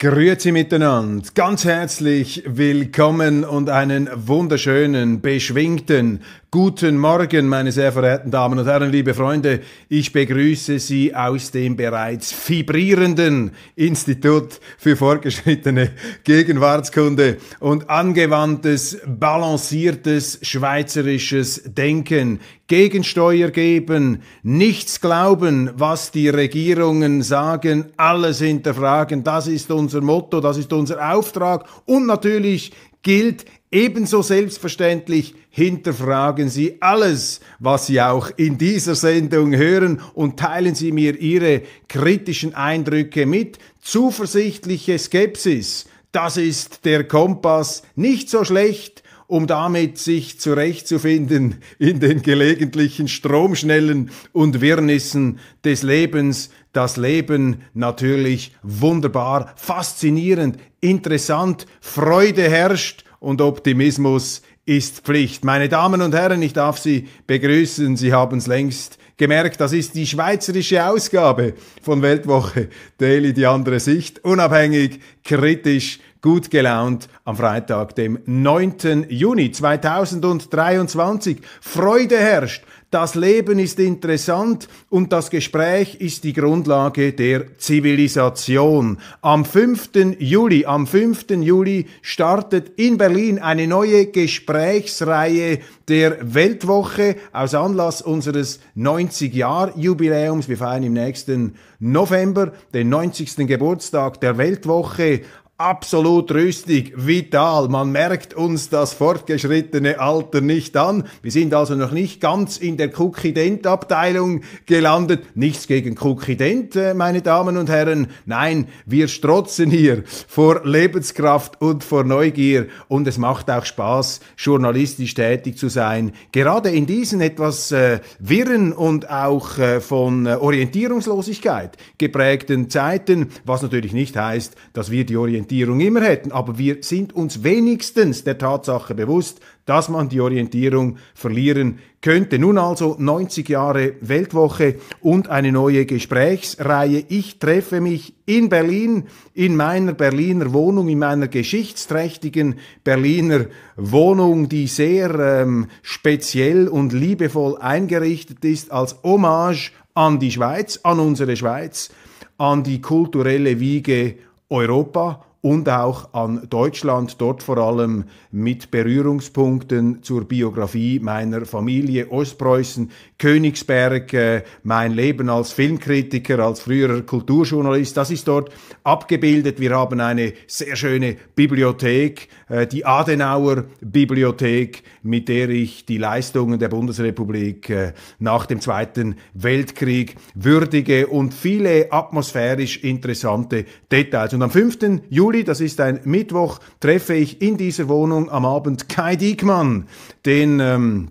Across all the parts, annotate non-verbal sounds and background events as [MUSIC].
Grüezi miteinander, ganz herzlich willkommen und einen wunderschönen, beschwingten, Guten Morgen, meine sehr verehrten Damen und Herren, liebe Freunde. Ich begrüße Sie aus dem bereits vibrierenden Institut für fortgeschrittene Gegenwartskunde und angewandtes, balanciertes schweizerisches Denken. Gegensteuer geben, nichts glauben, was die Regierungen sagen, alles hinterfragen. Das ist unser Motto, das ist unser Auftrag und natürlich gilt Ebenso selbstverständlich hinterfragen Sie alles, was Sie auch in dieser Sendung hören und teilen Sie mir Ihre kritischen Eindrücke mit. Zuversichtliche Skepsis, das ist der Kompass, nicht so schlecht, um damit sich zurechtzufinden in den gelegentlichen Stromschnellen und Wirrnissen des Lebens. Das Leben natürlich wunderbar, faszinierend, interessant, Freude herrscht und Optimismus ist Pflicht. Meine Damen und Herren, ich darf Sie begrüßen. Sie haben es längst gemerkt, das ist die schweizerische Ausgabe von Weltwoche Daily, die andere Sicht. Unabhängig, kritisch, gut gelaunt am Freitag, dem 9. Juni 2023. Freude herrscht das Leben ist interessant und das Gespräch ist die Grundlage der Zivilisation. Am 5. Juli, am 5. Juli startet in Berlin eine neue Gesprächsreihe der Weltwoche aus Anlass unseres 90-Jahr-Jubiläums. Wir feiern im nächsten November den 90. Geburtstag der Weltwoche absolut rüstig, vital. Man merkt uns das fortgeschrittene Alter nicht an. Wir sind also noch nicht ganz in der Cookident-Abteilung gelandet. Nichts gegen Cookident, äh, meine Damen und Herren. Nein, wir strotzen hier vor Lebenskraft und vor Neugier. Und es macht auch Spaß, journalistisch tätig zu sein. Gerade in diesen etwas äh, wirren und auch äh, von äh, Orientierungslosigkeit geprägten Zeiten, was natürlich nicht heißt, dass wir die Orientierung Orientierung immer hätten, aber wir sind uns wenigstens der Tatsache bewusst, dass man die Orientierung verlieren könnte. Nun also 90 Jahre Weltwoche und eine neue Gesprächsreihe. Ich treffe mich in Berlin, in meiner Berliner Wohnung, in meiner geschichtsträchtigen Berliner Wohnung, die sehr ähm, speziell und liebevoll eingerichtet ist als Hommage an die Schweiz, an unsere Schweiz, an die kulturelle Wiege Europa und auch an Deutschland, dort vor allem mit Berührungspunkten zur Biografie meiner Familie Ostpreußen, Königsberg, äh, mein Leben als Filmkritiker, als früherer Kulturjournalist, das ist dort abgebildet. Wir haben eine sehr schöne Bibliothek, äh, die Adenauer Bibliothek, mit der ich die Leistungen der Bundesrepublik äh, nach dem Zweiten Weltkrieg würdige und viele atmosphärisch interessante Details. Und am 5. Juli, das ist ein Mittwoch, treffe ich in dieser Wohnung am Abend Kai Diekmann, den ähm,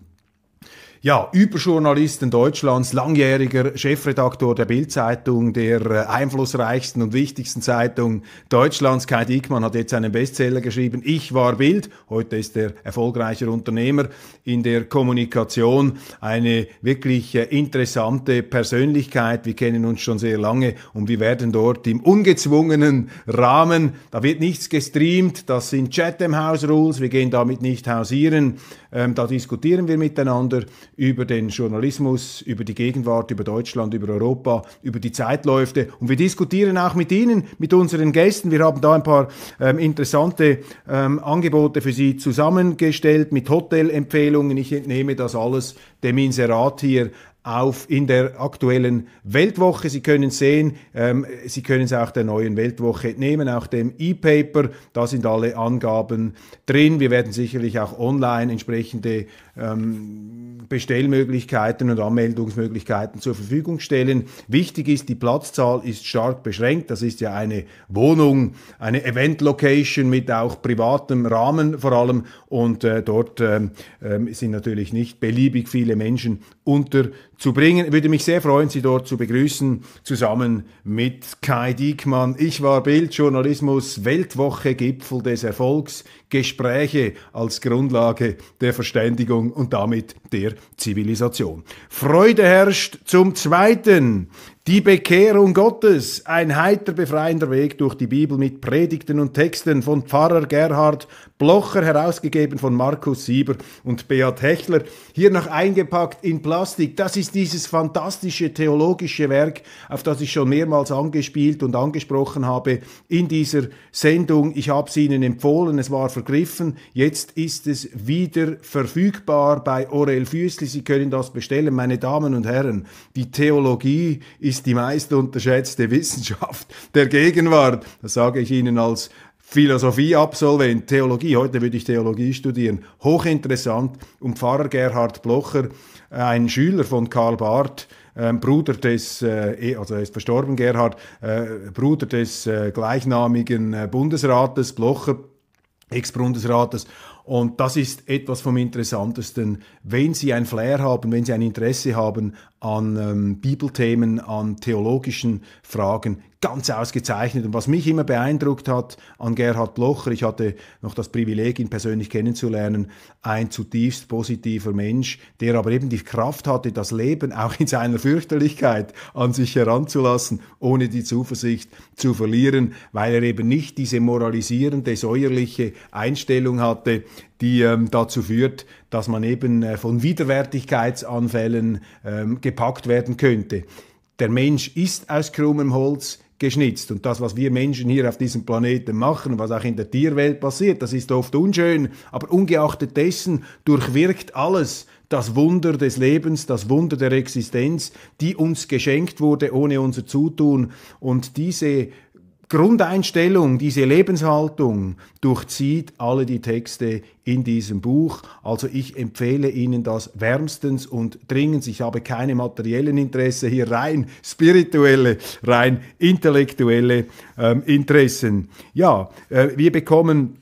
ja, Überjournalisten Deutschlands, langjähriger Chefredaktor der Bildzeitung, der äh, einflussreichsten und wichtigsten Zeitung Deutschlands, Kai Diekmann hat jetzt einen Bestseller geschrieben. Ich war Bild. Heute ist er erfolgreicher Unternehmer in der Kommunikation. Eine wirklich äh, interessante Persönlichkeit. Wir kennen uns schon sehr lange und wir werden dort im ungezwungenen Rahmen, da wird nichts gestreamt, das sind Chatham House Rules, wir gehen damit nicht hausieren. Ähm, da diskutieren wir miteinander über den Journalismus, über die Gegenwart, über Deutschland, über Europa, über die Zeitläufe. Und wir diskutieren auch mit Ihnen, mit unseren Gästen. Wir haben da ein paar ähm, interessante ähm, Angebote für Sie zusammengestellt mit Hotelempfehlungen. Ich entnehme das alles dem Inserat hier auf in der aktuellen Weltwoche. Sie können sehen, ähm, Sie können es auch der neuen Weltwoche entnehmen, auch dem E-Paper. Da sind alle Angaben drin. Wir werden sicherlich auch online entsprechende ähm, Bestellmöglichkeiten und Anmeldungsmöglichkeiten zur Verfügung stellen. Wichtig ist, die Platzzahl ist stark beschränkt. Das ist ja eine Wohnung, eine Event-Location mit auch privatem Rahmen vor allem. Und äh, dort ähm, ähm sind natürlich nicht beliebig viele Menschen unterzubringen. Würde mich sehr freuen, Sie dort zu begrüßen, zusammen mit Kai Diekmann. Ich war Bildjournalismus, Weltwoche, Gipfel des Erfolgs, Gespräche als Grundlage der Verständigung und damit der Zivilisation. Freude herrscht zum Zweiten. Die Bekehrung Gottes, ein heiter befreiender Weg durch die Bibel mit Predigten und Texten von Pfarrer Gerhard Blocher, herausgegeben von Markus Sieber und Beat Hechler, hier noch eingepackt in Plastik. Das ist dieses fantastische theologische Werk, auf das ich schon mehrmals angespielt und angesprochen habe in dieser Sendung. Ich habe es Ihnen empfohlen, es war vergriffen. Jetzt ist es wieder verfügbar bei Aurel Füßli. Sie können das bestellen, meine Damen und Herren. Die Theologie ist ist die meist unterschätzte Wissenschaft [LAUGHS] der Gegenwart. Das sage ich Ihnen als Philosophieabsolvent, Theologie, heute würde ich Theologie studieren, hochinteressant. Und Pfarrer Gerhard Blocher, äh, ein Schüler von Karl Barth, äh, Bruder des, äh, eh, also er ist verstorben, Gerhard, Bruder des gleichnamigen Bundesrates, Blocher, Ex-Bundesrates, und das ist etwas vom Interessantesten. Wenn Sie ein Flair haben, wenn Sie ein Interesse haben an ähm, Bibelthemen, an theologischen Fragen, ganz ausgezeichnet. Und was mich immer beeindruckt hat an Gerhard Blocher, ich hatte noch das Privileg, ihn persönlich kennenzulernen, ein zutiefst positiver Mensch, der aber eben die Kraft hatte, das Leben auch in seiner Fürchterlichkeit an sich heranzulassen, ohne die Zuversicht zu verlieren, weil er eben nicht diese moralisierende, säuerliche Einstellung hatte, die ähm, dazu führt, dass man eben äh, von Widerwärtigkeitsanfällen ähm, gepackt werden könnte. Der Mensch ist aus krummem Holz, geschnitzt. Und das, was wir Menschen hier auf diesem Planeten machen, was auch in der Tierwelt passiert, das ist oft unschön, aber ungeachtet dessen durchwirkt alles das Wunder des Lebens, das Wunder der Existenz, die uns geschenkt wurde ohne unser Zutun. Und diese Grundeinstellung, diese Lebenshaltung durchzieht alle die Texte in diesem Buch. Also ich empfehle Ihnen das wärmstens und dringend. Ich habe keine materiellen Interesse hier, rein spirituelle, rein intellektuelle ähm, Interessen. Ja, äh, wir bekommen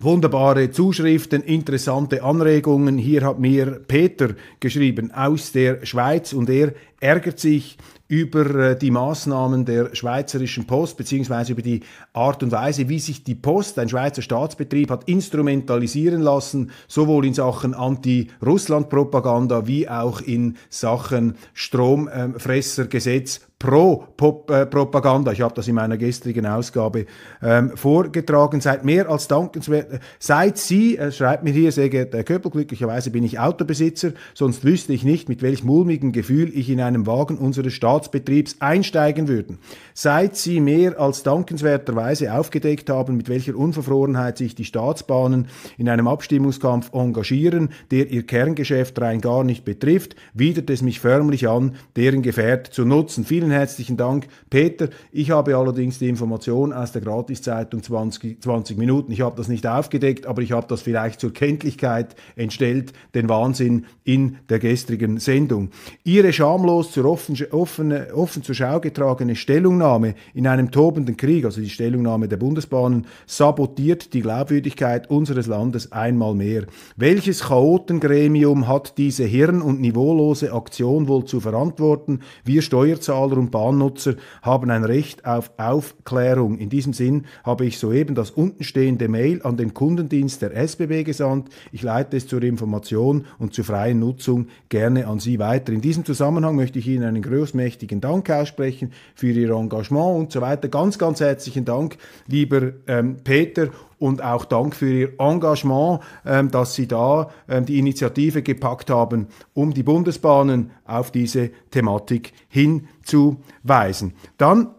wunderbare Zuschriften, interessante Anregungen. Hier hat mir Peter geschrieben aus der Schweiz und er ärgert sich über äh, die Maßnahmen der Schweizerischen Post beziehungsweise über die Art und Weise, wie sich die Post, ein Schweizer Staatsbetrieb, hat instrumentalisieren lassen, sowohl in Sachen Anti-Russland-Propaganda wie auch in Sachen Stromfressergesetz pro äh, Propaganda. Ich habe das in meiner gestrigen Ausgabe ähm, vorgetragen. Seit mehr als dankenswert. Äh, seit Sie, äh, schreibt mir hier, sehr geehrter Herr Köppel, glücklicherweise bin ich Autobesitzer, sonst wüsste ich nicht, mit welch mulmigen Gefühl ich in einem einem Wagen unseres Staatsbetriebs einsteigen würden. Seit sie mehr als dankenswerterweise aufgedeckt haben, mit welcher Unverfrorenheit sich die Staatsbahnen in einem Abstimmungskampf engagieren, der ihr Kerngeschäft rein gar nicht betrifft, widert es mich förmlich an, deren Gefährt zu nutzen. Vielen herzlichen Dank, Peter. Ich habe allerdings die Information aus der Gratiszeitung 20, 20 Minuten. Ich habe das nicht aufgedeckt, aber ich habe das vielleicht zur Kenntlichkeit entstellt, den Wahnsinn in der gestrigen Sendung. Ihre schamlose Vorstoß zur offen, offene, offen zur Schau getragene Stellungnahme in einem tobenden Krieg, also die Stellungnahme der Bundesbahnen, sabotiert die Glaubwürdigkeit unseres Landes einmal mehr. Welches Chaotengremium hat diese hirn- und niveaulose Aktion wohl zu verantworten? Wir Steuerzahler und Bahnnutzer haben ein Recht auf Aufklärung. In diesem Sinn habe ich soeben das untenstehende Mail an den Kundendienst der SBB gesandt. Ich leite es zur Information und zur freien Nutzung gerne an Sie weiter. In diesem Zusammenhang möchte möchte ich Ihnen einen großmächtigen Dank aussprechen für Ihr Engagement und so weiter. Ganz, ganz herzlichen Dank, lieber ähm, Peter, und auch Dank für Ihr Engagement, ähm, dass Sie da ähm, die Initiative gepackt haben, um die Bundesbahnen auf diese Thematik hinzuweisen. Dann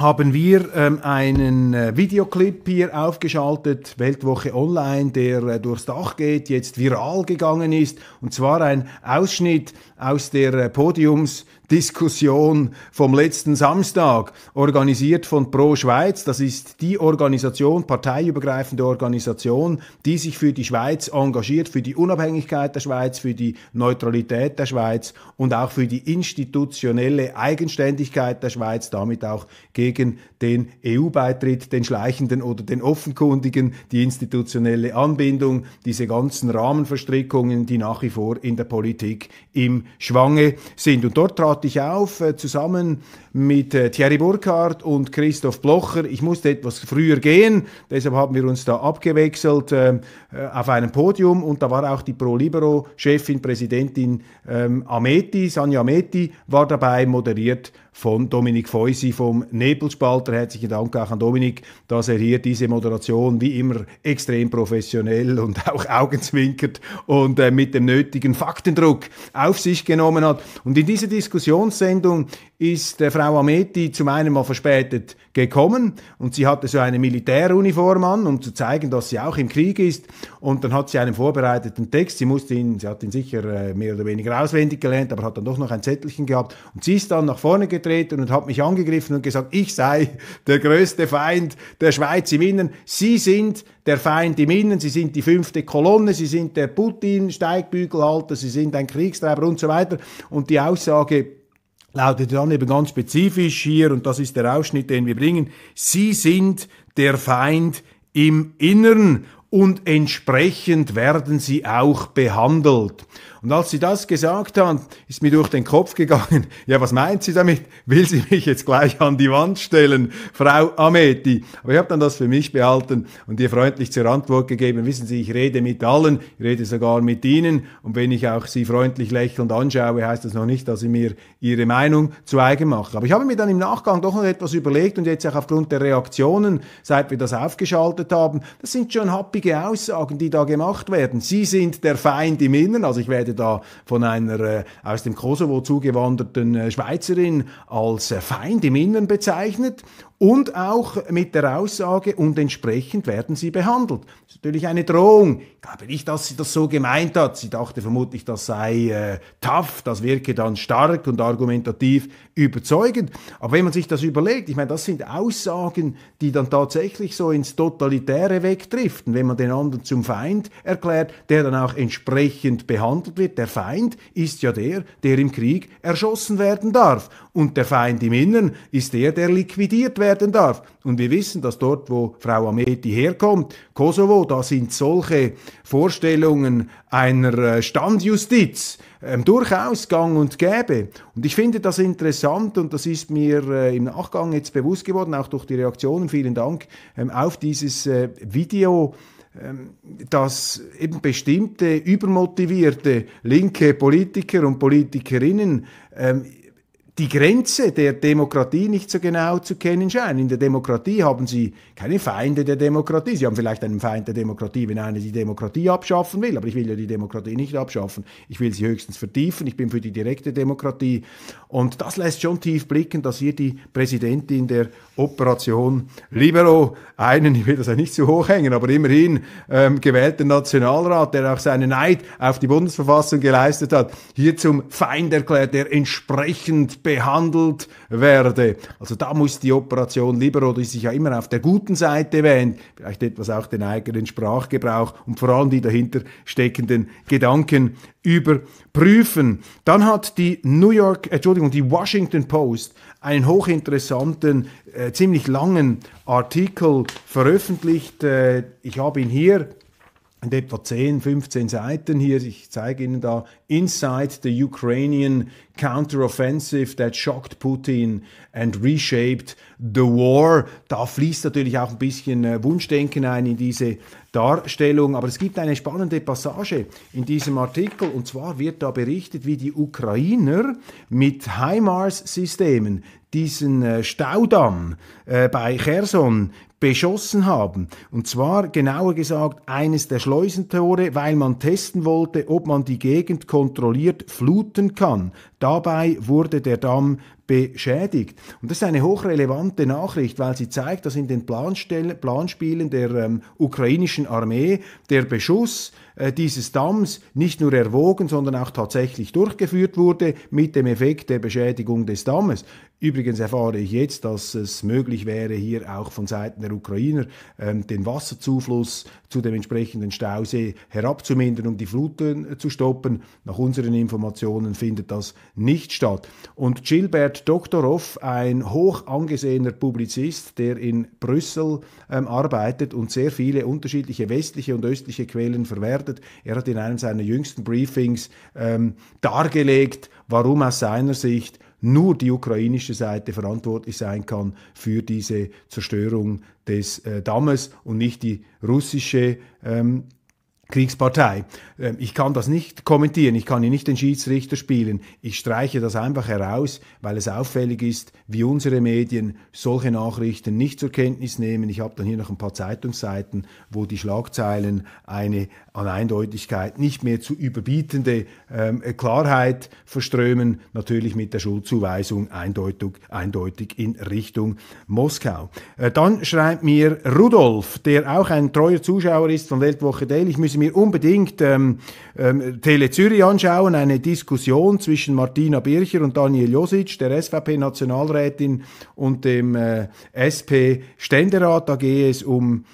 haben wir ähm, einen äh, Videoclip hier aufgeschaltet, Weltwoche Online, der äh, durchs Dach geht, jetzt viral gegangen ist. Und zwar ein Ausschnitt aus der äh, Podiums Diskussion vom letzten Samstag, organisiert von Pro Schweiz. Das ist die Organisation, parteiübergreifende Organisation, die sich für die Schweiz engagiert, für die Unabhängigkeit der Schweiz, für die Neutralität der Schweiz und auch für die institutionelle Eigenständigkeit der Schweiz, damit auch gegen den EU-Beitritt, den schleichenden oder den offenkundigen, die institutionelle Anbindung, diese ganzen Rahmenverstrickungen, die nach wie vor in der Politik im Schwange sind. Und dort trat dich auf, äh, zusammen mit äh, Thierry Burkhardt und Christoph Blocher. Ich musste etwas früher gehen, deshalb haben wir uns da abgewechselt ähm, äh, auf einem Podium und da war auch die Pro Libero-Chefin, Präsidentin ähm, Ameti, Sanja Ameti, war dabei, moderiert von Dominik Feusi vom Nebelspalter. Herzlichen Dank auch an Dominik, dass er hier diese Moderation wie immer extrem professionell und [LAUGHS] auch augenzwinkert und äh, mit dem nötigen Faktendruck auf sich genommen hat. Und in dieser Diskussionssendung ist der äh, Frau Ameti zum einen mal verspätet gekommen und sie hatte so eine Militäruniform an, um zu zeigen, dass sie auch im Krieg ist. Und dann hat sie einen vorbereiteten Text. Sie musste ihn, sie hat ihn sicher äh, mehr oder weniger auswendig gelernt, aber hat dann doch noch ein Zettelchen gehabt. Und sie ist dann nach vorne getreten und hat mich angegriffen und gesagt, ich sei der größte Feind der Schweiz im Innern. Sie sind der Feind im Innern, sie sind die fünfte Kolonne, sie sind der Putin-Steigbügelhalter, sie sind ein Kriegstreiber und so weiter. Und die Aussage, lautet dann eben ganz spezifisch hier, und das ist der Ausschnitt, den wir bringen, Sie sind der Feind im Innern und entsprechend werden Sie auch behandelt. Und als sie das gesagt hat, ist mir durch den Kopf gegangen, [LAUGHS] ja, was meint sie damit? Will sie mich jetzt gleich an die Wand stellen, Frau Ameti? Aber ich habe dann das für mich behalten und ihr freundlich zur Antwort gegeben, wissen Sie, ich rede mit allen, ich rede sogar mit Ihnen und wenn ich auch Sie freundlich lächelnd anschaue, heißt das noch nicht, dass Sie mir Ihre Meinung zu eigen machen. Aber ich habe mir dann im Nachgang doch noch etwas überlegt und jetzt auch aufgrund der Reaktionen, seit wir das aufgeschaltet haben, das sind schon happige Aussagen, die da gemacht werden. Sie sind der Feind im Inneren, also ich werde rede da von einer äh, aus dem Kosovo zugewanderten äh, Schweizerin als äh, Feind im Innern bezeichnet und auch mit der Aussage, und entsprechend werden sie behandelt. Das ist natürlich eine Drohung. Ich glaube nicht, dass sie das so gemeint hat. Sie dachte vermutlich, das sei äh, tough, das wirke dann stark und argumentativ überzeugend. Aber wenn man sich das überlegt, ich meine, das sind Aussagen, die dann tatsächlich so ins Totalitäre wegdriften. Wenn man den anderen zum Feind erklärt, der dann auch entsprechend behandelt wird. Der Feind ist ja der, der im Krieg erschossen werden darf. Und der Feind im Innern ist der, der liquidiert werden werden darf. Und wir wissen, dass dort, wo Frau Ameti herkommt, Kosovo, da sind solche Vorstellungen einer äh, Standjustiz ähm, durchaus gang und gäbe. Und ich finde das interessant und das ist mir äh, im Nachgang jetzt bewusst geworden, auch durch die Reaktionen, vielen Dank, ähm, auf dieses äh, Video ähm, dass eben bestimmte übermotivierte linke Politiker und Politikerinnen ähm, die Grenze der Demokratie nicht so genau zu kennen scheinen. In der Demokratie haben sie keine Feinde der Demokratie. Sie haben vielleicht einen Feind der Demokratie, wenn einer die Demokratie abschaffen will. Aber ich will ja die Demokratie nicht abschaffen. Ich will sie höchstens vertiefen. Ich bin für die direkte Demokratie. Und das lässt schon tief blicken, dass hier die Präsidentin der Operation Libero. Einen, ich will das ja nicht zu hoch hängen, aber immerhin ähm, gewählten Nationalrat, der auch seinen Neid auf die Bundesverfassung geleistet hat, hier zum Feind erklärt, der entsprechend behandelt werde. Also da muss die Operation Libero, die sich ja immer auf der guten Seite wähnt, vielleicht etwas auch den eigenen Sprachgebrauch und vor allem die dahinter steckenden Gedanken überprüfen. Dann hat die New York, äh, Entschuldigung, die Washington Post einen hochinteressanten, äh, ziemlich langen Artikel veröffentlicht. Äh, ich habe ihn hier in etwa 10, 15 Seiten hier. Ich zeige Ihnen da Inside the Ukrainian Counteroffensive that shocked Putin and reshaped the war. Da fließt natürlich auch ein bisschen äh, Wunschdenken ein in diese Darstellung. Aber es gibt eine spannende Passage in diesem Artikel. Und zwar wird da berichtet, wie die Ukrainer mit HIMARS-Systemen diesen äh, Staudamm äh, bei Cherson beschossen haben. Und zwar genauer gesagt eines der Schleusentore, weil man testen wollte, ob man die Gegend kontrolliert fluten kann. Dabei wurde der Damm beschädigt. Und das ist eine hochrelevante Nachricht, weil sie zeigt, dass in den Planspielen der ähm, ukrainischen Armee der Beschuss äh, dieses Damms nicht nur erwogen, sondern auch tatsächlich durchgeführt wurde mit dem Effekt der Beschädigung des Dammes. Übrigens erfahre ich jetzt, dass es möglich wäre, hier auch von Seiten der Ukrainer ähm, den Wasserzufluss zu dem entsprechenden Stausee herabzumindern, um die Fluten äh, zu stoppen. Nach unseren Informationen findet das nicht statt. Und Gilbert Doktorow, ein hoch angesehener Publizist, der in Brüssel ähm, arbeitet und sehr viele unterschiedliche westliche und östliche Quellen verwertet, er hat in einem seiner jüngsten Briefings ähm, dargelegt, warum aus seiner Sicht nur die ukrainische Seite verantwortlich sein kann für diese Zerstörung des äh, Dammes und nicht die russische ähm, Kriegspartei. Ähm, ich kann das nicht kommentieren, ich kann hier nicht den Schiedsrichter spielen. Ich streiche das einfach heraus, weil es auffällig ist, wie unsere Medien solche Nachrichten nicht zur Kenntnis nehmen. Ich habe dann hier noch ein paar Zeitungsseiten, wo die Schlagzeilen eine an Eindeutigkeit nicht mehr zu überbietende ähm, Klarheit verströmen, natürlich mit der Schuldzuweisung eindeutig, eindeutig in Richtung Moskau. Äh, dann schreibt mir Rudolf, der auch ein treuer Zuschauer ist von Weltwoche Daily, ich müsse mir unbedingt ähm, ähm, Tele Zürich anschauen, eine Diskussion zwischen Martina Bircher und Daniel Josic, der SVP-Nationalrätin und dem äh, SP-Ständerat. Da gehe es um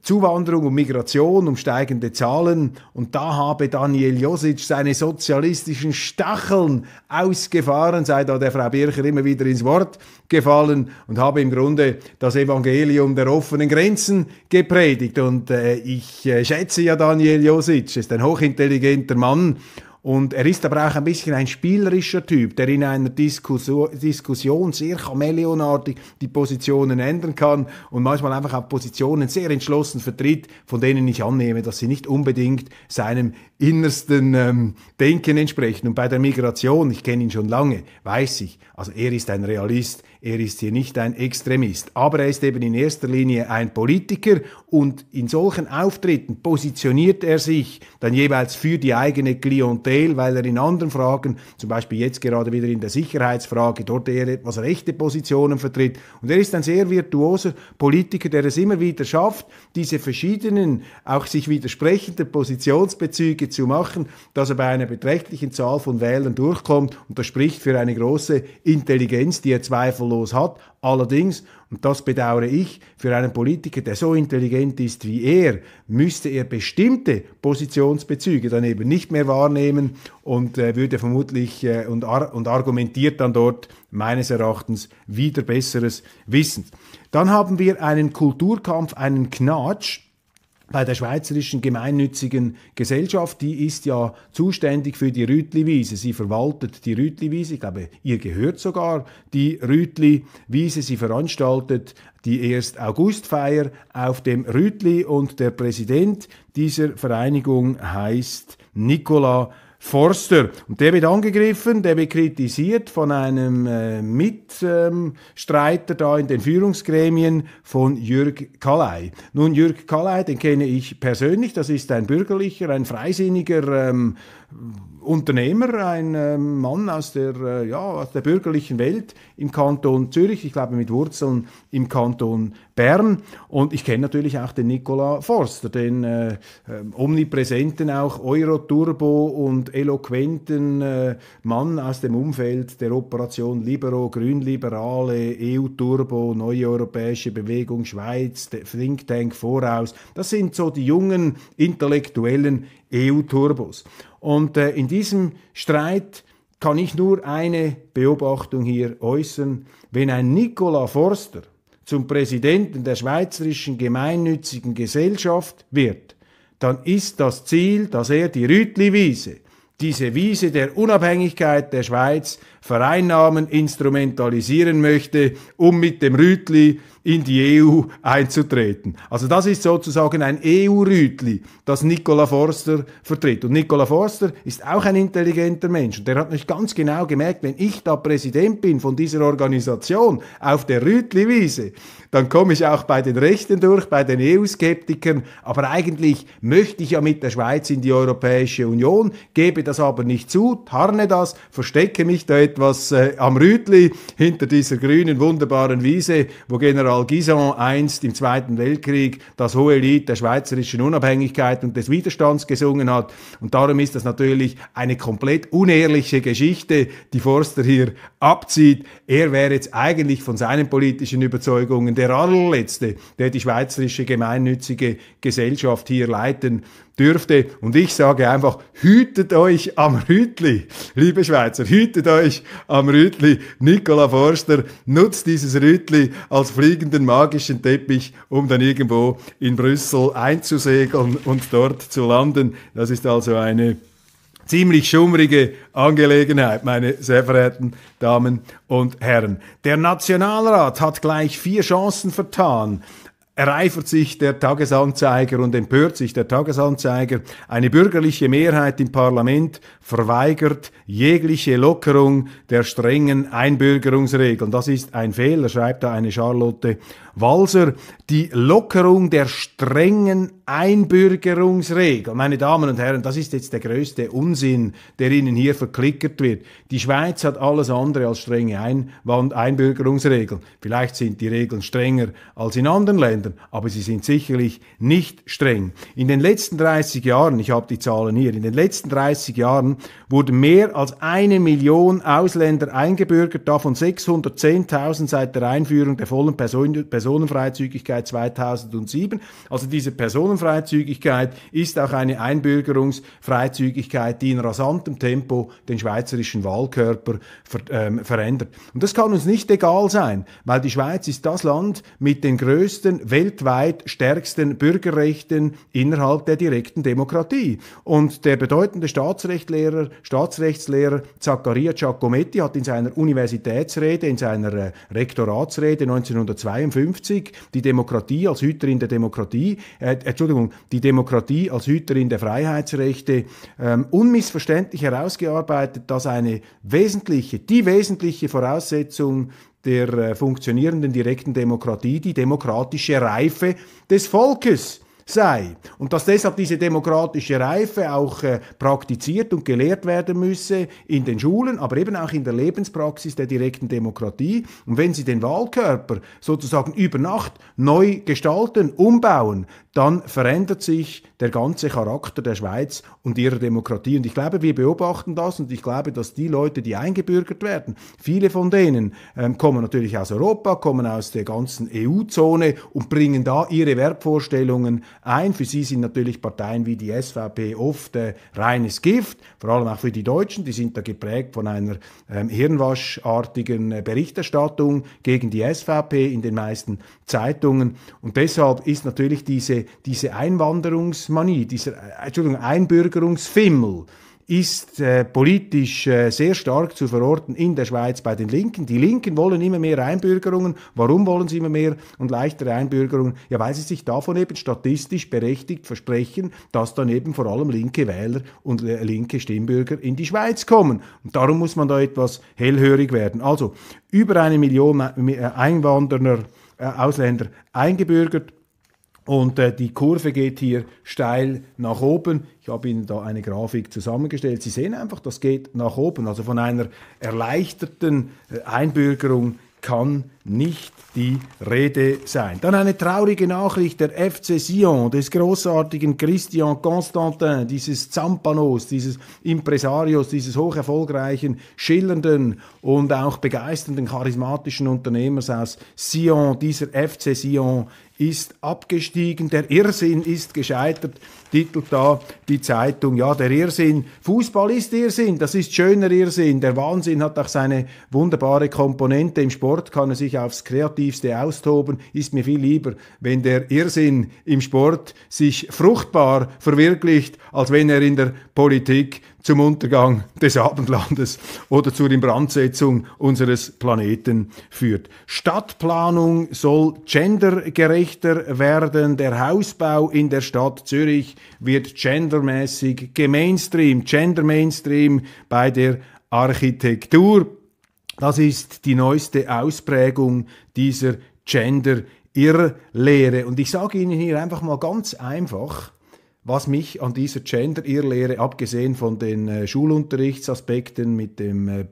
Zuwanderung und Migration um steigende Zahlen und da habe Daniel Josic seine sozialistischen Stacheln ausgefahren, sei da der Frau Bircher immer wieder ins Wort gefallen und habe im Grunde das Evangelium der offenen Grenzen gepredigt und äh, ich äh, schätze ja Daniel Josic, ist ein hochintelligenter Mann und er ist aber auch ein bisschen ein spielerischer Typ, der in einer Diskussion, Diskussion sehr chameleonartig die Positionen ändern kann und manchmal einfach auch Positionen sehr entschlossen vertritt, von denen ich annehme, dass sie nicht unbedingt seinem innersten ähm, Denken entsprechen. Und bei der Migration, ich kenne ihn schon lange, weiß ich, also er ist ein Realist, er ist hier nicht ein Extremist, aber er ist eben in erster Linie ein Politiker und in solchen Auftritten positioniert er sich dann jeweils für die eigene Klientel, weil er in anderen Fragen, zum Beispiel jetzt gerade wieder in der Sicherheitsfrage, dort eher etwas rechte Positionen vertritt. Und er ist ein sehr virtuoser Politiker, der es immer wieder schafft, diese verschiedenen, auch sich widersprechenden Positionsbezüge zu machen, dass er bei einer beträchtlichen Zahl von Wählern durchkommt. Und das spricht für eine große Intelligenz, die er zweifellos hat, Allerdings, und das bedauere ich, für einen Politiker, der so intelligent ist wie er, müsste er bestimmte Positionsbezüge dann eben nicht mehr wahrnehmen und äh, würde vermutlich äh, und, ar und argumentiert dann dort meines Erachtens wieder besseres Wissen. Dann haben wir einen Kulturkampf, einen Knatsch bei der Schweizerischen Gemeinnützigen Gesellschaft, die ist ja zuständig für die Rütli-Wiese. Sie verwaltet die Rütli-Wiese, ich glaube, ihr gehört sogar die Rütli-Wiese. Sie veranstaltet die 1. Augustfeier auf dem Rütli und der Präsident dieser Vereinigung heißt Nicola Forster. Und der wird angegriffen, der wird kritisiert von einem äh, Mitstreiter ähm, da in den Führungsgremien von Jürg Kallei. Nun, Jürg Kallei, den kenne ich persönlich, das ist ein bürgerlicher, ein freisinniger ähm, Unternehmer, ein ähm, Mann aus der, äh, ja, aus der bürgerlichen Welt im Kanton Zürich, ich glaube mit Wurzeln im Kanton Bern. Und ich kenne natürlich auch den Nicola Forster, den äh, ähm, omnipräsenten auch Euro-Turbo und eloquenten äh, Mann aus dem Umfeld der Operation Libero, Grünliberale, EU-Turbo, Neue Europäische Bewegung Schweiz, Think Tank Voraus. Das sind so die jungen Intellektuellen EU-Turbos. Und äh, in diesem Streit kann ich nur eine Beobachtung hier äußern. Wenn ein Nikola Forster zum Präsidenten der Schweizerischen Gemeinnützigen Gesellschaft wird, dann ist das Ziel, dass er die Rütli-Wiese, diese Wiese der Unabhängigkeit der Schweiz vereinnahmen, instrumentalisieren möchte, um mit dem Rütli in die EU einzutreten. Also das ist sozusagen ein EU-Rütli, das Nicola Forster vertritt. Und Nicola Forster ist auch ein intelligenter Mensch. Und der hat nicht ganz genau gemerkt, wenn ich da Präsident bin von dieser Organisation auf der Rütli-Wiese, dann komme ich auch bei den Rechten durch, bei den EU-Skeptikern. Aber eigentlich möchte ich ja mit der Schweiz in die Europäische Union, gebe das aber nicht zu, tarne das, verstecke mich da etwas etwas äh, am Rütli hinter dieser grünen, wunderbaren Wiese, wo General Gison einst im Zweiten Weltkrieg das hohe Lied der schweizerischen Unabhängigkeit und des Widerstands gesungen hat. Und darum ist das natürlich eine komplett unehrliche Geschichte, die Forster hier abzieht. Er wäre jetzt eigentlich von seinen politischen Überzeugungen der allerletzte, der die schweizerische gemeinnützige Gesellschaft hier leiten dürfte. Und ich sage einfach, hütet euch am Rütli. Liebe Schweizer, hütet euch am Rütli. Nicola Forster nutzt dieses Rütli als fliegenden magischen Teppich, um dann irgendwo in Brüssel einzusegeln und dort zu landen. Das ist also eine ziemlich schummrige Angelegenheit, meine sehr verehrten Damen und Herren. Der Nationalrat hat gleich vier Chancen vertan, ereifert sich der Tagesanzeiger und empört sich der Tagesanzeiger. Eine bürgerliche Mehrheit im Parlament verweigert jegliche Lockerung der strengen Einbürgerungsregeln. Das ist ein Fehler, schreibt da eine Charlotte Walser die Lockerung der strengen Einbürgerungsregel. Meine Damen und Herren, das ist jetzt der größte Unsinn, der Ihnen hier verklickert wird. Die Schweiz hat alles andere als strenge Einwand Einbürgerungsregeln. Vielleicht sind die Regeln strenger als in anderen Ländern, aber sie sind sicherlich nicht streng. In den letzten 30 Jahren, ich habe die Zahlen hier, in den letzten 30 Jahren wurden mehr als eine Million Ausländer eingebürgert, davon 610.000 seit der Einführung der vollen Person Personenfreizügigkeit 2007. Also diese Personenfreizügigkeit ist auch eine Einbürgerungsfreizügigkeit, die in rasantem Tempo den schweizerischen Wahlkörper ver ähm, verändert. Und das kann uns nicht egal sein, weil die Schweiz ist das Land mit den größten, weltweit stärksten Bürgerrechten innerhalb der direkten Demokratie. Und der bedeutende Staatsrechtlehrer, Staatsrechtslehrer Zaccaria Giacometti hat in seiner Universitätsrede, in seiner äh, Rektoratsrede 1952 1950 die Demokratie als Hüterin der Demokratie, äh, Entschuldigung, die Demokratie als Hüterin der Freiheitsrechte ähm, unmissverständlich herausgearbeitet, dass eine wesentliche, die wesentliche Voraussetzung der äh, funktionierenden direkten Demokratie die demokratische Reife des Volkes ist sei und dass deshalb diese demokratische Reife auch äh, praktiziert und gelehrt werden müsse in den Schulen, aber eben auch in der Lebenspraxis der direkten Demokratie. Und wenn Sie den Wahlkörper sozusagen über Nacht neu gestalten, umbauen, dann verändert sich der ganze Charakter der Schweiz und ihrer Demokratie. Und ich glaube, wir beobachten das und ich glaube, dass die Leute, die eingebürgert werden, viele von denen ähm, kommen natürlich aus Europa, kommen aus der ganzen EU-Zone und bringen da ihre Wertvorstellungen ein. Für sie sind natürlich Parteien wie die SVP oft äh, reines Gift, vor allem auch für die Deutschen. Die sind da geprägt von einer ähm, hirnwaschartigen äh, Berichterstattung gegen die SVP in den meisten Zeitungen. Und deshalb ist natürlich diese, diese Einwanderungsmanie, dieser äh, Entschuldigung, Einbürgerungsfimmel, ist äh, politisch äh, sehr stark zu verorten in der Schweiz bei den Linken. Die Linken wollen immer mehr Einbürgerungen. Warum wollen sie immer mehr und leichtere Einbürgerungen? Ja, weil sie sich davon eben statistisch berechtigt versprechen, dass dann eben vor allem linke Wähler und äh, linke Stimmbürger in die Schweiz kommen. Und darum muss man da etwas hellhörig werden. Also über eine Million äh, Einwanderer, äh, Ausländer eingebürgert und äh, die Kurve geht hier steil nach oben. Ich habe Ihnen da eine Grafik zusammengestellt. Sie sehen einfach, das geht nach oben. Also von einer erleichterten äh, Einbürgerung kann nicht die Rede sein. Dann eine traurige Nachricht der FC Sion, des großartigen Christian Constantin, dieses Zampanos, dieses Impresarios, dieses hoch erfolgreichen, schillernden und auch begeisternden, charismatischen Unternehmers aus Sion. Dieser FC Sion ist abgestiegen, der Irrsinn ist gescheitert, titelt da die Zeitung. Ja, der Irrsinn, Fußball ist Irrsinn, das ist schöner Irrsinn. Der Wahnsinn hat auch seine wunderbare Komponente. Im Sport kann er sich aufs kreativste austoben. Ist mir viel lieber, wenn der Irrsinn im Sport sich fruchtbar verwirklicht, als wenn er in der Politik zum Untergang des Abendlandes oder zur Imbrandsetzung unseres Planeten führt. Stadtplanung soll gendergerechter werden. Der Hausbau in der Stadt Zürich wird gendermäßig gemainstreamt. Gender Mainstream bei der Architektur. Das ist die neueste Ausprägung dieser Gender-Irrlehre. Und ich sage Ihnen hier einfach mal ganz einfach, was mich an dieser Gender-Irrlehre, abgesehen von den äh, Schulunterrichtsaspekten mit dem äh,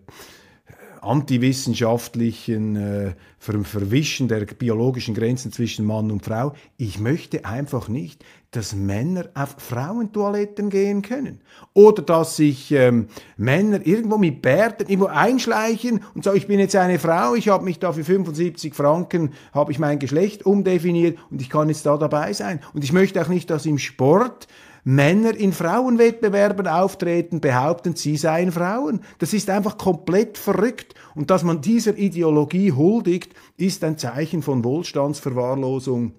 antiwissenschaftlichen äh, Verwischen der biologischen Grenzen zwischen Mann und Frau. Ich möchte einfach nicht, dass Männer auf Frauentoiletten gehen können. Oder dass sich ähm, Männer irgendwo mit Bärten irgendwo einschleichen und sagen, ich bin jetzt eine Frau, ich habe mich da für 75 Franken, habe ich mein Geschlecht umdefiniert und ich kann jetzt da dabei sein. Und ich möchte auch nicht, dass im Sport Männer in Frauenwettbewerben auftreten, behaupten, sie seien Frauen. Das ist einfach komplett verrückt. Und dass man dieser Ideologie huldigt, ist ein Zeichen von Wohlstandsverwahrlosung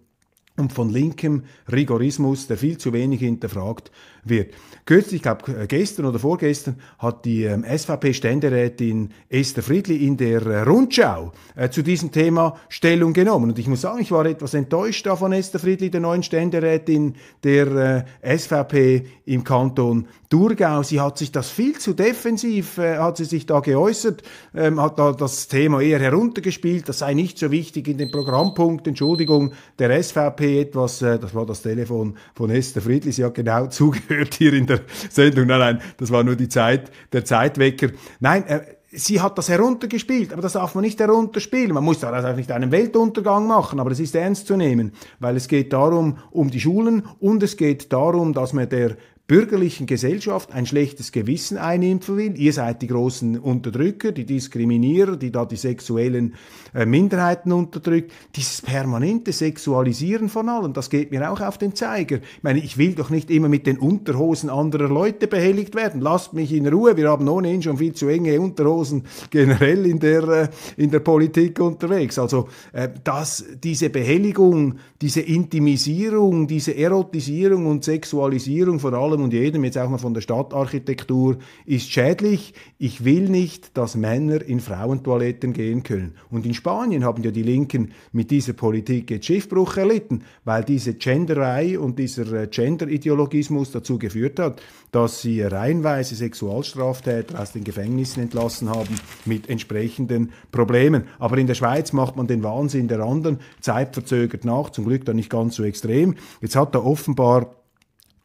und von linkem Rigorismus, der viel zu wenig hinterfragt wird. Kürzlich, ich glaube gestern oder vorgestern, hat die ähm, SVP-Ständerätin Esther Friedli in der äh, Rundschau äh, zu diesem Thema Stellung genommen. Und ich muss sagen, ich war etwas enttäuscht davon, Esther Friedli, der neuen Ständerätin der äh, SVP im Kanton Durgau, sie hat sich das viel zu defensiv, äh, hat sie sich da geäußert, ähm, hat da das Thema eher heruntergespielt, das sei nicht so wichtig in den Programmpunkt, Entschuldigung, der SVP etwas, äh, das war das Telefon von Esther Friedli, sie hat genau [LAUGHS] zugehört hier in der Sendung, nein, nein, das war nur die Zeit, der Zeitwecker. Nein, äh, sie hat das heruntergespielt, aber das darf man nicht herunterspielen. Man muss daraus auch also nicht einen Weltuntergang machen, aber es ist ernst zu nehmen, weil es geht darum, um die Schulen und es geht darum, dass man der bürgerlichen Gesellschaft ein schlechtes Gewissen einimpfen will. Ihr seid die großen Unterdrücker, die Diskriminierer, die da die sexuellen äh, Minderheiten unterdrückt. Dieses permanente Sexualisieren von allem, das geht mir auch auf den Zeiger. Ich meine, ich will doch nicht immer mit den Unterhosen anderer Leute behelligt werden. Lasst mich in Ruhe. Wir haben ohnehin schon viel zu enge Unterhosen generell in der, äh, in der Politik unterwegs. Also, äh, dass diese Behelligung, diese Intimisierung, diese Erotisierung und Sexualisierung von allem allem und jedem, jetzt auch mal von der Stadtarchitektur, ist schädlich. Ich will nicht, dass Männer in Frauentoiletten gehen können. Und in Spanien haben ja die Linken mit dieser Politik jetzt Schiffbruch erlitten, weil diese Genderei und dieser äh, Genderideologismus dazu geführt hat, dass sie reihenweise Sexualstraftäter aus den Gefängnissen entlassen haben mit entsprechenden Problemen. Aber in der Schweiz macht man den Wahnsinn der anderen zeitverzögert nach, zum Glück dann nicht ganz so extrem. Jetzt hat da offenbar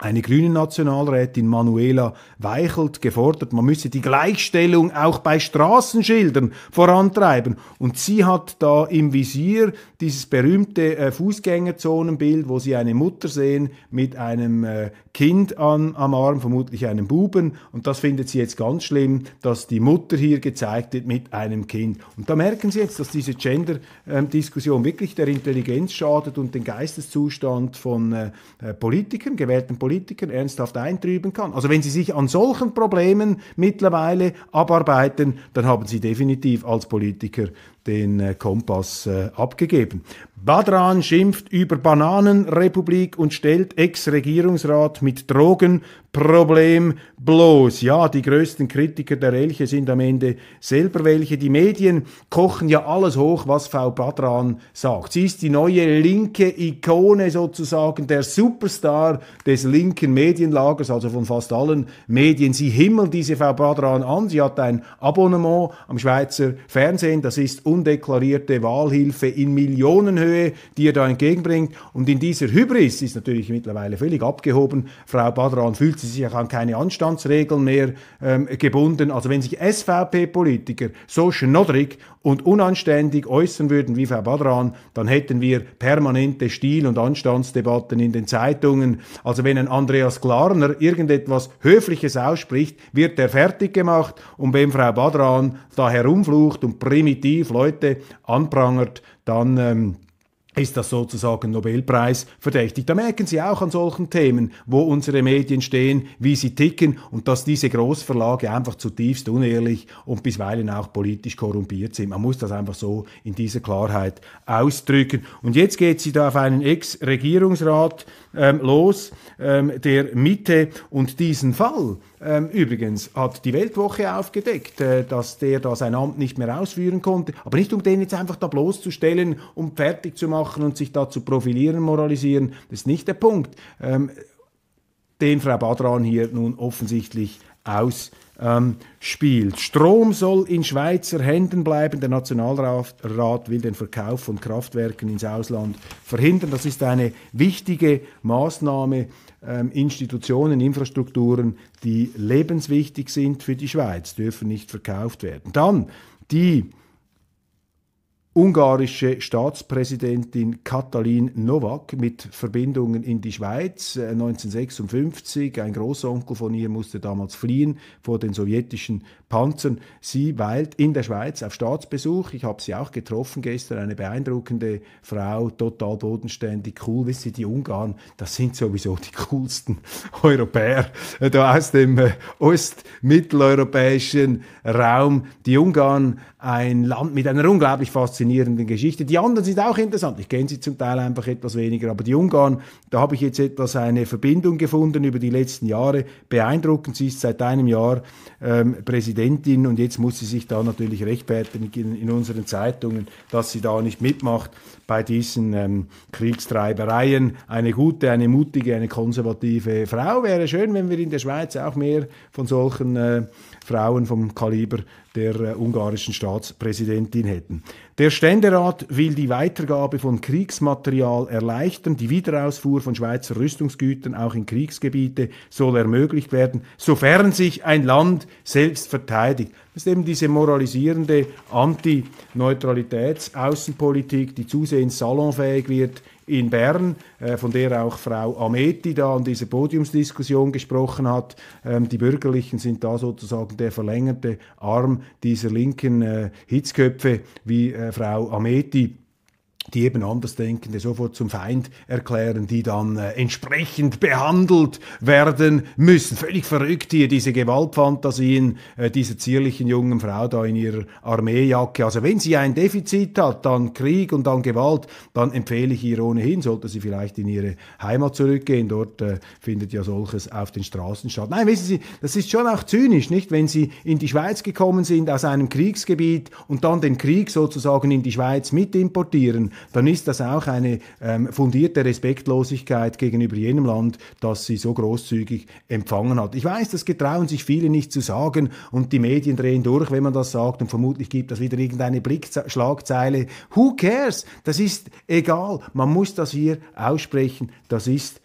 eine grüne Nationalrätin Manuela Weichelt gefordert, man müsse die Gleichstellung auch bei Straßenschildern vorantreiben. Und sie hat da im Visier dieses berühmte äh, Fußgängerzonenbild, wo sie eine Mutter sehen mit einem äh, Kind an, am Arm, vermutlich einem Buben. Und das findet sie jetzt ganz schlimm, dass die Mutter hier gezeigt wird mit einem Kind. Und da merken Sie jetzt, dass diese Gender-Diskussion wirklich der Intelligenz schadet und den Geisteszustand von äh, äh Politikern, gewählten Politikern, ernsthaft eintrüben kann. Also wenn Sie sich an solchen Problemen mittlerweile abarbeiten, dann haben Sie definitiv als Politiker den äh, Kompass äh, abgegeben. Badran schimpft über Bananenrepublik und stellt Ex-Regierungsrat mit Drogenproblem bloß. Ja, die größten Kritiker der Elche sind am Ende selber welche. Die Medien kochen ja alles hoch, was Frau Badran sagt. Sie ist die neue linke Ikone sozusagen, der Superstar des linken Medienlagers, also von fast allen Medien. Sie himmelt diese Frau Badran an. Sie hat ein Abonnement am Schweizer Fernsehen. Das ist undeklarierte Wahlhilfe in Millionenhöhe, die er da entgegenbringt. Und in dieser Hybris ist natürlich mittlerweile völlig abgehoben. Frau Badran fühlt sich auch an keine Anstandsregeln mehr ähm, gebunden. Also wenn sich SVP-Politiker so schnodrig und unanständig äußern würden wie Frau Badran, dann hätten wir permanente Stil- und Anstandsdebatten in den Zeitungen. Also wenn ein Andreas Klarner irgendetwas Höfliches ausspricht, wird er fertig gemacht. Und wenn Frau Badran da herumflucht und primitiv läuft, Leute anprangert, dann... Ähm, ist das sozusagen Nobelpreis verdächtig. Da merken Sie auch an solchen Themen, wo unsere Medien stehen, wie sie ticken und dass diese Großverlage einfach zutiefst unehrlich und bisweilen auch politisch korrumpiert sind. Man muss das einfach so in dieser Klarheit ausdrücken. Und jetzt geht sie da auf einen Ex-Regierungsrat ähm, los, ähm, der Mitte. Und diesen Fall ähm, übrigens hat die Weltwoche aufgedeckt, äh, dass der da sein Amt nicht mehr ausführen konnte. Aber nicht um den jetzt einfach da bloßzustellen, um fertig zu machen und sich da zu profilieren, moralisieren. Das ist nicht der Punkt. Ähm, den Frau Badran hier nun offensichtlich ausspielt. Ähm, Strom soll in Schweizer Händen bleiben. Der Nationalrat will den Verkauf von Kraftwerken ins Ausland verhindern. Das ist eine wichtige Maßnahme. Ähm, Institutionen, Infrastrukturen, die lebenswichtig sind für die Schweiz, dürfen nicht verkauft werden. Dann die ungarische Staatspräsidentin Katalin Novak mit Verbindungen in die Schweiz. 1956, äh, ein Großonkel von ihr musste damals fliehen vor den sowjetischen Panzern. Sie weilt in der Schweiz auf Staatsbesuch. Ich habe sie auch getroffen gestern, eine beeindruckende Frau, total bodenständig, cool. Wisst ihr, die Ungarn, das sind sowieso die [LAUGHS] coolsten Europäer da aus dem äh, ostmitteleuropäischen Raum. Die Ungarn, ein Land mit einer unglaublich faszinierenden Geschichte. Die anderen sind auch interessant. Ich kenne sie zum Teil einfach etwas weniger, aber die Ungarn, da habe ich jetzt etwas eine Verbindung gefunden über die letzten Jahre. Beeindruckend, sie ist seit einem Jahr ähm, Präsident Präsidentin und jetzt muss sie sich da natürlich rechtfertigen in unseren Zeitungen, dass sie da nicht mitmacht bei diesen ähm, Kriegstreibereien. Eine gute, eine mutige, eine konservative Frau wäre schön, wenn wir in der Schweiz auch mehr von solchen äh, Frauen vom Kaliber der äh, ungarischen Staatspräsidentin hätten. Der Ständerat will die Weitergabe von Kriegsmaterial erleichtern. Die Wiederausfuhr von Schweizer Rüstungsgütern auch in Kriegsgebiete soll ermöglicht werden, sofern sich ein Land selbst verteidigt. Das ist eben diese moralisierende Anti-Neutralitätsaußenpolitik, die zusehends salonfähig wird in Bern, äh, von der auch Frau Ameti da an dieser Podiumsdiskussion gesprochen hat. Ähm, die Bürgerlichen sind da sozusagen der verlängerte Arm dieser linken äh, Hitzköpfe wie äh, Frau Ameti die eben Andersdenkende sofort zum Feind erklären, die dann äh, entsprechend behandelt werden müssen. Völlig verrückt hier diese Gewaltfantasien äh, dieser zierlichen jungen Frau da in ihrer Armeejacke. Also wenn sie ein Defizit hat, dann Krieg und dann Gewalt, dann empfehle ich ihr ohnehin, sollte sie vielleicht in ihre Heimat zurückgehen. Dort äh, findet ja solches auf den Straßen statt. Nein, wissen Sie, das ist schon auch zynisch, nicht? Wenn Sie in die Schweiz gekommen sind aus einem Kriegsgebiet und dann den Krieg sozusagen in die Schweiz mit importieren, dann ist das auch eine ähm, fundierte Respektlosigkeit gegenüber jenem Land, das sie so großzügig empfangen hat. Ich weiß, das getrauen sich viele nicht zu sagen und die Medien drehen durch, wenn man das sagt und vermutlich gibt das wieder irgendeine Blickschlagzeile. Who cares? Das ist egal. Man muss das hier aussprechen. Das ist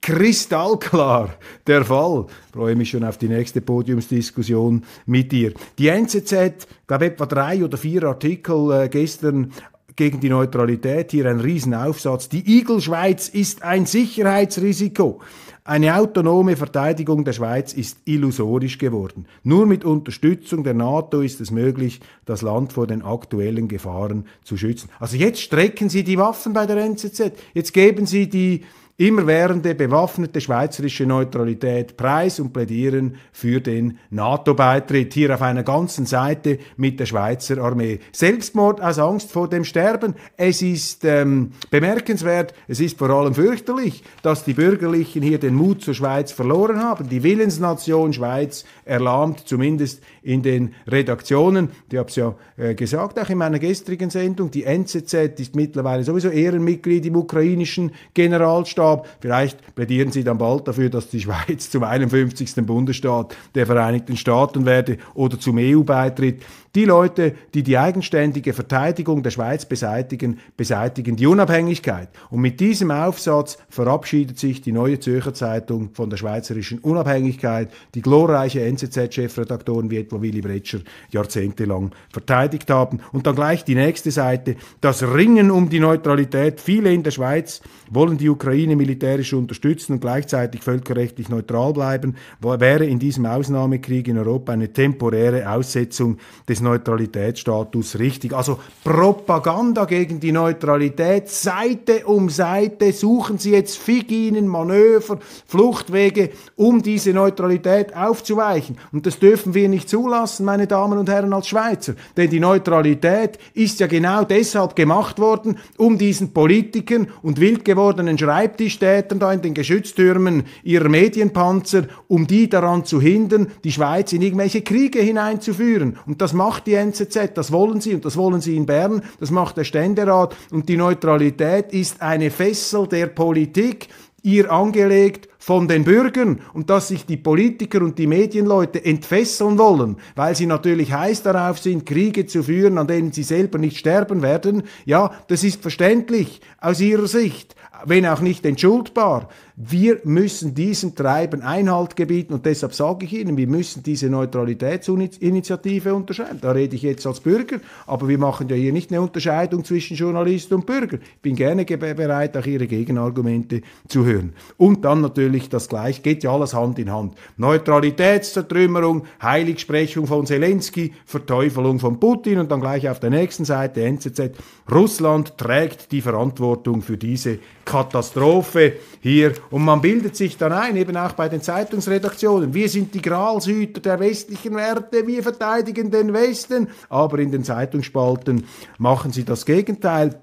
kristallklar der Fall. Ich Freue mich schon auf die nächste Podiumsdiskussion mit dir. Die NZZ glaube etwa drei oder vier Artikel äh, gestern gegen die Neutralität hier ein Riesenaufsatz. Die Igelschweiz ist ein Sicherheitsrisiko. Eine autonome Verteidigung der Schweiz ist illusorisch geworden. Nur mit Unterstützung der NATO ist es möglich, das Land vor den aktuellen Gefahren zu schützen. Also jetzt strecken Sie die Waffen bei der NZZ. Jetzt geben Sie die immerwährende bewaffnete schweizerische Neutralität preis und plädieren für den NATO-Beitritt. Hier auf einer ganzen Seite mit der Schweizer Armee. Selbstmord aus Angst vor dem Sterben. Es ist ähm, bemerkenswert, es ist vor allem fürchterlich, dass die Bürgerlichen hier den Mut zur Schweiz verloren haben. Die Willensnation Schweiz erlahmt, zumindest in den Redaktionen. Ich habe es ja äh, gesagt, auch in meiner gestrigen Sendung. Die NZZ ist mittlerweile sowieso Ehrenmitglied im ukrainischen Generalstab gab. Vielleicht plädieren Sie dann bald dafür, dass die Schweiz [LAUGHS] zum 51. Bundesstaat der Vereinigten Staaten werde oder zum EU beitritt. Die Leute, die die eigenständige Verteidigung der Schweiz beseitigen, beseitigen die Unabhängigkeit. Und mit diesem Aufsatz verabschiedet sich die Neue Zürcher Zeitung von der schweizerischen Unabhängigkeit, die glorreiche NZZ-Chefredaktoren wie etwa Willy Bretscher jahrzehntelang verteidigt haben. Und dann gleich die nächste Seite, das Ringen um die Neutralität. Viele in der Schweiz wollen die Ukraine militärisch unterstützen und gleichzeitig völkerrechtlich neutral bleiben, wäre in diesem Ausnahmekrieg in Europa eine temporäre Aussetzung des Neutralitätsstatus richtig. Also Propaganda gegen die Neutralität, Seite um Seite suchen sie jetzt Figinen, Manöver, Fluchtwege, um diese Neutralität aufzuweichen. Und das dürfen wir nicht zulassen, meine Damen und Herren, als Schweizer. Denn die Neutralität ist ja genau deshalb gemacht worden, um diesen Politikern und wild gewordenen Schreibtischtätern da in den Geschütztürmen ihrer Medienpanzer, um die daran zu hindern, die Schweiz in irgendwelche Kriege hineinzuführen. Und das macht macht die NZZ, das wollen sie und das wollen sie in Bern, das macht der Ständerat und die Neutralität ist eine Fessel der Politik, ihr angelegt von den Bürgern und dass sich die Politiker und die Medienleute entfesseln wollen, weil sie natürlich heiß darauf sind, Kriege zu führen, an denen sie selber nicht sterben werden, ja, das ist verständlich aus ihrer Sicht, wenn auch nicht entschuldbar. Wir müssen diesem Treiben Einhalt gebieten und deshalb sage ich Ihnen, wir müssen diese Neutralitätsinitiative unterscheiden. Da rede ich jetzt als Bürger, aber wir machen ja hier nicht eine Unterscheidung zwischen Journalist und Bürger. Ich bin gerne bereit, auch Ihre Gegenargumente zu hören. Und dann natürlich das Gleiche, geht ja alles Hand in Hand. Neutralitätszertrümmerung, Heiligsprechung von Zelensky, Verteufelung von Putin und dann gleich auf der nächsten Seite NZZ, Russland trägt die Verantwortung für diese Katastrophe hier und man bildet sich dann ein, eben auch bei den Zeitungsredaktionen, wir sind die Gralshüter der westlichen Werte, wir verteidigen den Westen. Aber in den Zeitungsspalten machen sie das Gegenteil.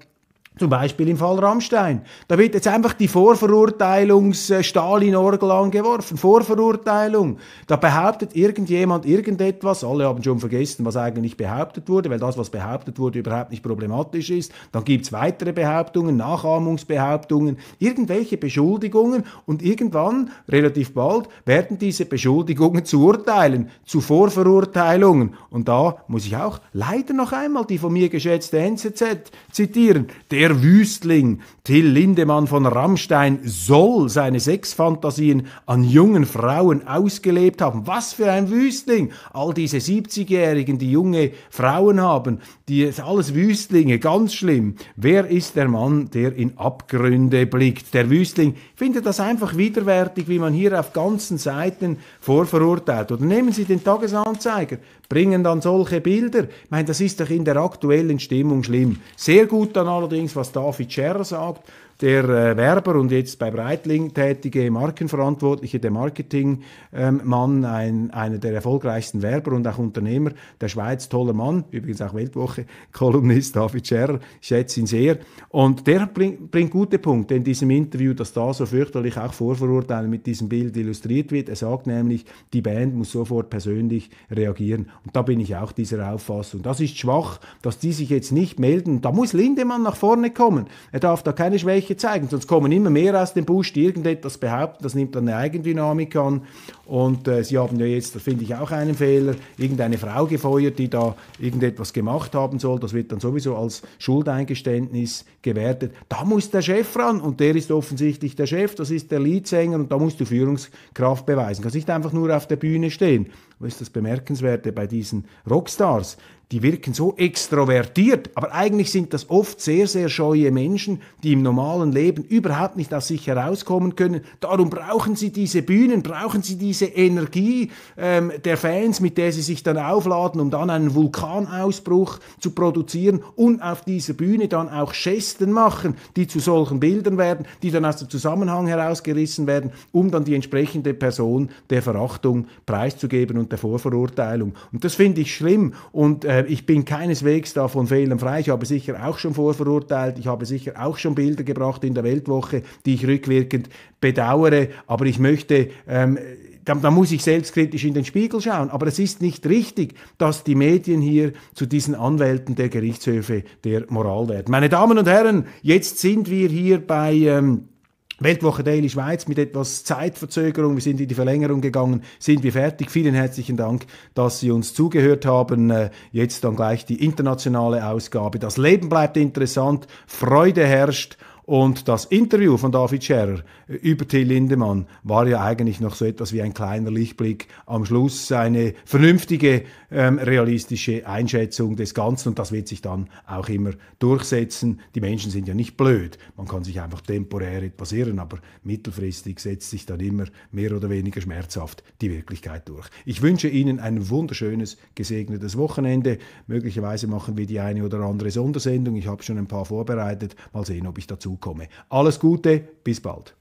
Zum Beispiel im Fall Rammstein. Da wird jetzt einfach die Vorverurteilungs-Stalin-Orgel angeworfen. Vorverurteilung. Da behauptet irgendjemand irgendetwas. Alle haben schon vergessen, was eigentlich behauptet wurde, weil das, was behauptet wurde, überhaupt nicht problematisch ist. Dann gibt's weitere Behauptungen, Nachahmungsbehauptungen, irgendwelche Beschuldigungen und irgendwann, relativ bald, werden diese Beschuldigungen zu Urteilen, zu Vorverurteilungen. Und da muss ich auch leider noch einmal die von mir geschätzte NZZ zitieren. Der der Wüstling Till Lindemann von Rammstein soll seine Sexfantasien an jungen Frauen ausgelebt haben. Was für ein Wüstling! All diese 70-Jährigen, die junge Frauen haben, die alles Wüstlinge, ganz schlimm. Wer ist der Mann, der in Abgründe blickt? Der Wüstling findet das einfach widerwärtig, wie man hier auf ganzen Seiten vorverurteilt. Oder nehmen Sie den Tagesanzeiger bringen dann solche Bilder. Ich meine, das ist doch in der aktuellen Stimmung schlimm. Sehr gut dann allerdings, was David Scherr sagt, der äh, Werber und jetzt bei Breitling tätige Markenverantwortliche, der Marketingmann, ähm, ein, einer der erfolgreichsten Werber und auch Unternehmer der Schweiz, toller Mann, übrigens auch Weltwoche-Kolumnist David Scherer, ich schätze ihn sehr. Und der bringt, bringt gute Punkte in diesem Interview, dass da so fürchterlich auch Vorverurteilen mit diesem Bild illustriert wird. Er sagt nämlich, die Band muss sofort persönlich reagieren. Und da bin ich auch dieser Auffassung. Das ist schwach, dass die sich jetzt nicht melden. Da muss Lindemann nach vorne kommen. Er darf da keine Schwäche Schwäche zeigen. Sonst kommen immer mehr aus dem Busch, die irgendetwas behaupten, das nimmt dann eine Eigendynamik an. Und äh, sie haben ja jetzt, das finde ich auch einen Fehler, irgendeine Frau gefeuert, die da irgendetwas gemacht haben soll. Das wird dann sowieso als Schuldeingeständnis gewertet. Da muss der Chef ran und der ist offensichtlich der Chef, das ist der Leadsänger und da musst du Führungskraft beweisen. Du kannst nicht einfach nur auf der Bühne stehen. Das ist das Bemerkenswerte bei diesen Rockstars die wirken so extrovertiert, aber eigentlich sind das oft sehr, sehr scheue Menschen, die im normalen Leben überhaupt nicht aus sich herauskommen können. Darum brauchen sie diese Bühnen, brauchen sie diese Energie ähm, der Fans, mit der sie sich dann aufladen, um dann einen Vulkanausbruch zu produzieren und auf dieser Bühne dann auch Gesten machen, die zu solchen Bildern werden, die dann aus dem Zusammenhang herausgerissen werden, um dann die entsprechende Person der Verachtung preiszugeben und der Vorverurteilung. Und das finde ich schlimm. Und äh, äh, ich bin keineswegs davon fehlenfrei. Ich habe sicher auch schon vorverurteilt. Ich habe sicher auch schon Bilder gebracht in der Weltwoche, die ich rückwirkend bedauere. Aber ich möchte ähm, da, da, muss ich selbstkritisch in den Spiegel schauen. Aber es ist nicht richtig, dass die Medien hier zu diesen Anwälten der Gerichtshöfe der Moral werden. Meine Damen und Herren, jetzt sind wir hier bei ähm, Weltwoche Daily Schweiz mit etwas Zeitverzögerung. Wir sind in die Verlängerung gegangen, sind wir fertig. Vielen herzlichen Dank, dass Sie uns zugehört haben. Äh, jetzt dann gleich die internationale Ausgabe. Das Leben bleibt interessant, Freude herrscht und das Interview von David Scherer über Till Lindemann war ja eigentlich noch so etwas wie ein kleiner Lichtblick am Schluss, eine vernünftige, ähm, realistische Einschätzung des Ganzen und das wird sich dann auch immer durchsetzen. Die Menschen sind ja nicht blöd, man kann sich einfach temporär etwas irren, aber mittelfristig setzt sich dann immer mehr oder weniger schmerzhaft die Wirklichkeit durch. Ich wünsche Ihnen ein wunderschönes, gesegnetes Wochenende. Möglicherweise machen wir die eine oder andere Sondersendung, ich habe schon ein paar vorbereitet, mal sehen, ob ich dazu dazukomme. Alles Gute, bis bald.